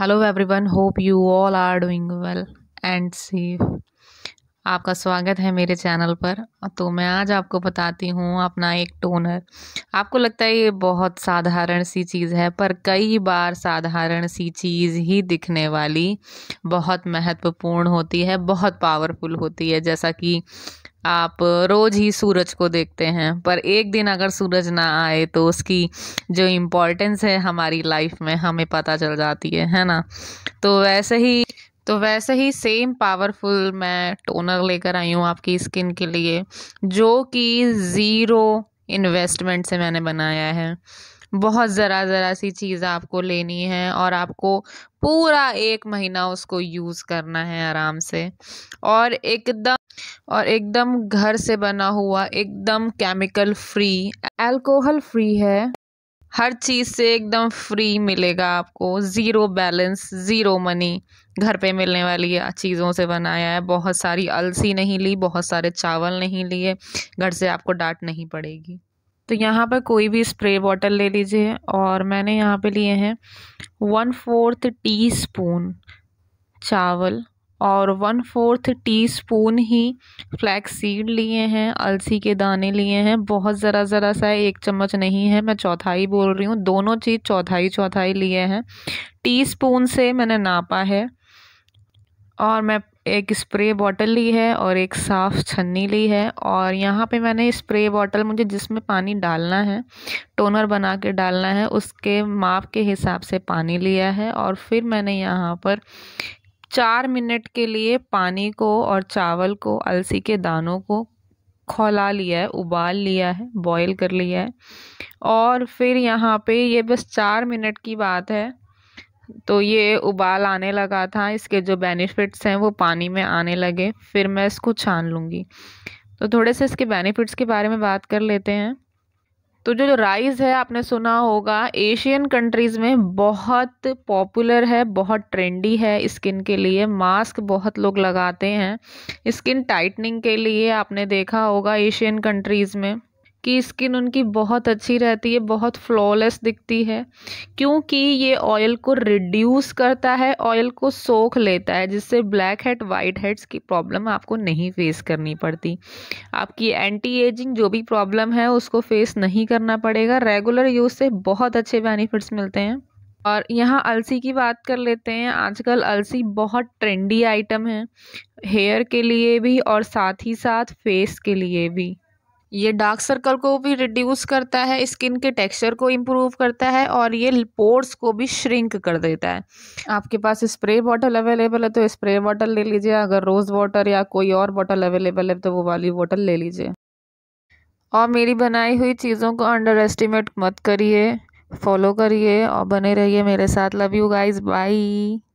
hello everyone hope you all are doing well and safe आपका स्वागत है मेरे चैनल पर तो मैं आज आपको बताती हूँ अपना एक टोनर आपको लगता है ये बहुत साधारण सी चीज़ है पर कई बार साधारण सी चीज़ ही दिखने वाली बहुत महत्वपूर्ण होती है बहुत पावरफुल होती है जैसा कि आप रोज़ ही सूरज को देखते हैं पर एक दिन अगर सूरज ना आए तो उसकी जो इम्पोर्टेंस है हमारी लाइफ में हमें पता चल जाती है है ना तो वैसे ही तो वैसे ही सेम पावरफुल मैं टोनर लेकर आई हूँ आपकी स्किन के लिए जो कि ज़ीरो इन्वेस्टमेंट से मैंने बनाया है बहुत ज़रा ज़रा सी चीज़ आपको लेनी है और आपको पूरा एक महीना उसको यूज़ करना है आराम से और एकदम और एकदम घर से बना हुआ एकदम केमिकल फ्री अल्कोहल फ्री है हर चीज़ से एकदम फ्री मिलेगा आपको ज़ीरो बैलेंस ज़ीरो मनी घर पे मिलने वाली चीज़ों से बनाया है बहुत सारी अलसी नहीं ली बहुत सारे चावल नहीं लिए घर से आपको डांट नहीं पड़ेगी तो यहाँ पर कोई भी स्प्रे बॉटल ले लीजिए और मैंने यहाँ पे लिए हैं वन फोर्थ टी स्पून चावल और वन फोर्थ टी स्पून ही फ्लैक्स सीड लिए हैं अलसी के दाने लिए हैं बहुत ज़रा ज़रा सा एक चम्मच नहीं है मैं चौथाई बोल रही हूँ दोनों चीज़ चौथाई चौथाई लिए हैं टी स्पून से मैंने नापा है और मैं एक स्प्रे बॉटल ली है और एक साफ छन्नी ली है और यहाँ पे मैंने स्प्रे बॉटल मुझे जिसमें पानी डालना है टोनर बना के डालना है उसके माप के हिसाब से पानी लिया है और फिर मैंने यहाँ पर चार मिनट के लिए पानी को और चावल को अलसी के दानों को खोला लिया है उबाल लिया है बॉईल कर लिया है और फिर यहाँ पे ये बस चार मिनट की बात है तो ये उबाल आने लगा था इसके जो बेनिफिट्स हैं वो पानी में आने लगे फिर मैं इसको छान लूँगी तो थोड़े से इसके बेनिफिट्स के बारे में बात कर लेते हैं तो जो जो राइस है आपने सुना होगा एशियन कंट्रीज़ में बहुत पॉपुलर है बहुत ट्रेंडी है स्किन के लिए मास्क बहुत लोग लगाते हैं स्किन टाइटनिंग के लिए आपने देखा होगा एशियन कंट्रीज़ में की स्किन उनकी बहुत अच्छी रहती है बहुत फ्लॉलेस दिखती है क्योंकि ये ऑयल को रिड्यूस करता है ऑयल को सोख लेता है जिससे ब्लैक हेड वाइट हेड्स की प्रॉब्लम आपको नहीं फेस करनी पड़ती आपकी एंटी एजिंग जो भी प्रॉब्लम है उसको फेस नहीं करना पड़ेगा रेगुलर यूज़ से बहुत अच्छे बेनिफिट्स मिलते हैं और यहाँ अलसी की बात कर लेते हैं आजकल अलसी बहुत ट्रेंडी आइटम है हेयर के लिए भी और साथ ही साथ फेस के लिए भी ये डार्क सर्कल को भी रिड्यूस करता है स्किन के टेक्सचर को इम्प्रूव करता है और ये पोर्स को भी श्रिंक कर देता है आपके पास स्प्रे बॉटल अवेलेबल है तो स्प्रे बॉटल ले लीजिए अगर रोज़ वाटर या कोई और बॉटल अवेलेबल है तो वो वाली बॉटल ले लीजिए और मेरी बनाई हुई चीज़ों को अंडर एस्टिमेट मत करिए फॉलो करिए और बने रहिए मेरे साथ लव यू गाइज बाई